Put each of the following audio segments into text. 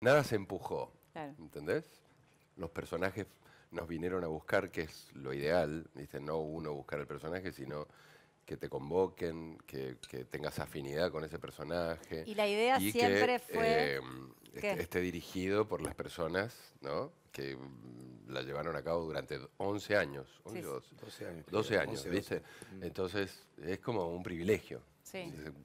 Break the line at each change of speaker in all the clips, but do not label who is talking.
nada se empujó. ¿Entendés? Los personajes nos vinieron a buscar, que es lo ideal, dice no uno buscar el personaje, sino que te convoquen, que, tengas afinidad con ese personaje. Y la idea siempre fue... que eh, esté, este dirigido por las personas ¿no? que mm, la llevaron a cabo durante 11 años, 12, años, 12 mm. Entonces es como un privilegio.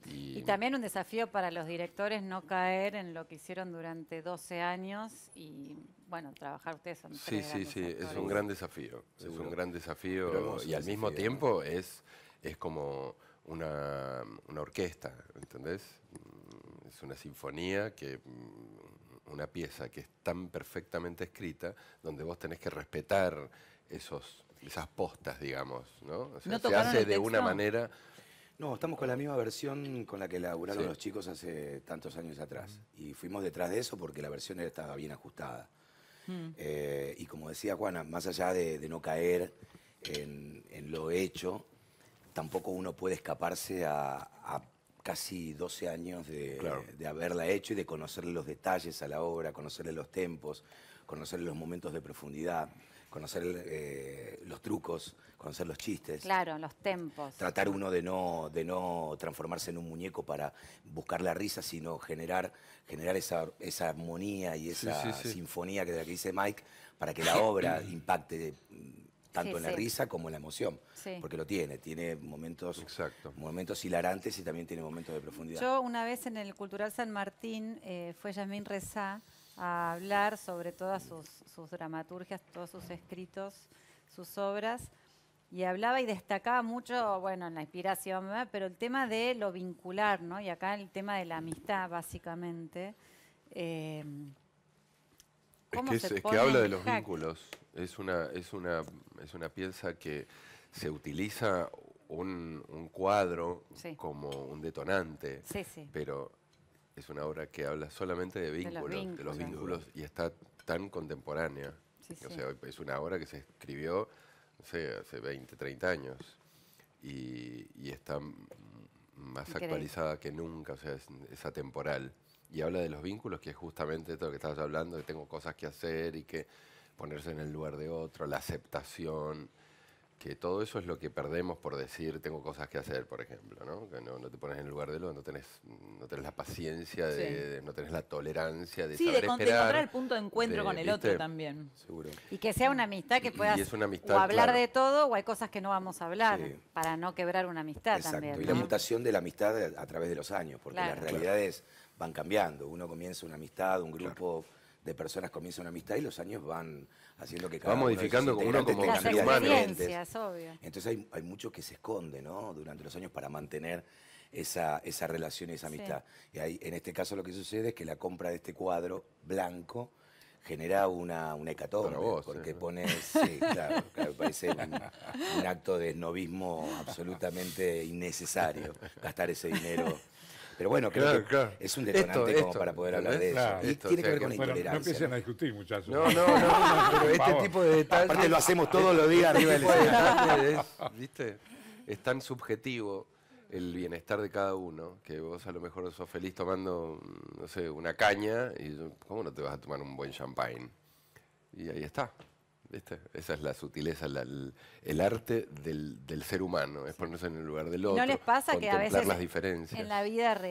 Y, también un desafío para los directores no caer en lo que hicieron durante 12 años y, bueno, trabajar ustedes Sí, sí, sí, es un gran
desafío. Es un gran desafío y al mismo tiempo es, es como una, una orquesta, ¿entendés? Mm, es una sinfonía que mm, una pieza que es tan perfectamente escrita, donde vos tenés que respetar esos,
esas postas, digamos, ¿no?
se hace de una manera
no, estamos con la misma versión con la que laburaron los chicos hace tantos años atrás. Y fuimos detrás de eso porque la versión estaba bien ajustada. Mm. Eh, y como decía Juana, más allá de, no caer en, lo hecho, tampoco uno puede escaparse a, casi 12 años de, de, haberla hecho y de conocerle los detalles a la obra, conocerle los tempos, conocerle los momentos de profundidad conocer eh, los trucos, conocer los chistes.
Claro, los tempos.
Tratar uno de no, de no transformarse en un muñeco para buscar la risa, sino generar, generar esa, esa armonía y esa sinfonía que, dice Mike para que la obra impacte mm, tanto en la risa como en la emoción. Porque lo tiene, tiene momentos, momentos hilarantes y también tiene momentos de profundidad. Yo
una vez en el Cultural San Martín eh, fue Yasmín Reza a hablar sobre todas sus, dramaturgias, todos sus escritos, sus obras. Y hablaba y destacaba mucho, bueno, en la inspiración, pero el tema de lo vincular, ¿no? Y acá el tema de la amistad, básicamente. Eh, es que, que habla de los vínculos.
Es una, es, una, es una pieza que se utiliza un, cuadro como un detonante, sí, sí. pero es una obra que habla solamente de vínculos, de los vínculos, y está tan contemporánea. o es una obra que se escribió, hace 20, 30 años y, está más actualizada que nunca, o sea, es, atemporal. Y habla de los vínculos, que es justamente todo lo que estabas hablando, que tengo cosas que hacer y que ponerse en el lugar de otro, la aceptación, que todo eso es lo que perdemos por decir tengo cosas que hacer, por ejemplo, ¿no? Que no, te pones en el lugar de lo, no tenés, no tenés la paciencia, no tenés la tolerancia de sí, de, de
encontrar el punto de encuentro con el otro también. Seguro. Y que sea una amistad que puedas o hablar de todo o hay cosas que no vamos a hablar para no quebrar una amistad también. Y la
mutación de la amistad a través de los años, porque las realidades van cambiando. Uno comienza una amistad, un grupo de personas comienza una amistad y los años van haciendo que cada Va uno modificando como uno como ser humano. Entonces hay, mucho que se esconde ¿no? durante los años para mantener esa, relación y esa amistad. Y ahí, en este caso lo que sucede es que la compra de este cuadro blanco genera una, una hecatombe, vos, porque eh. pone, sí, claro, parece un, un acto de esnovismo absolutamente innecesario gastar ese dinero pero bueno, creo que es un detonante como para poder hablar de eso. y tiene que ver con intolerancia. no empiecen a discutir, muchachos. No, no, no, pero este tipo de detalles. lo hacemos todos este los días arriba del escenario. Es,
¿Viste? Es tan subjetivo el bienestar de cada uno, que vos a lo mejor sos feliz tomando, no sé, una caña, y yo, ¿cómo no te vas a tomar un buen champagne? Y ahí está. Esa es la sutileza, el, arte del, ser humano, es ponerse en el lugar del otro. ¿No les pasa que a veces las en
la vida real?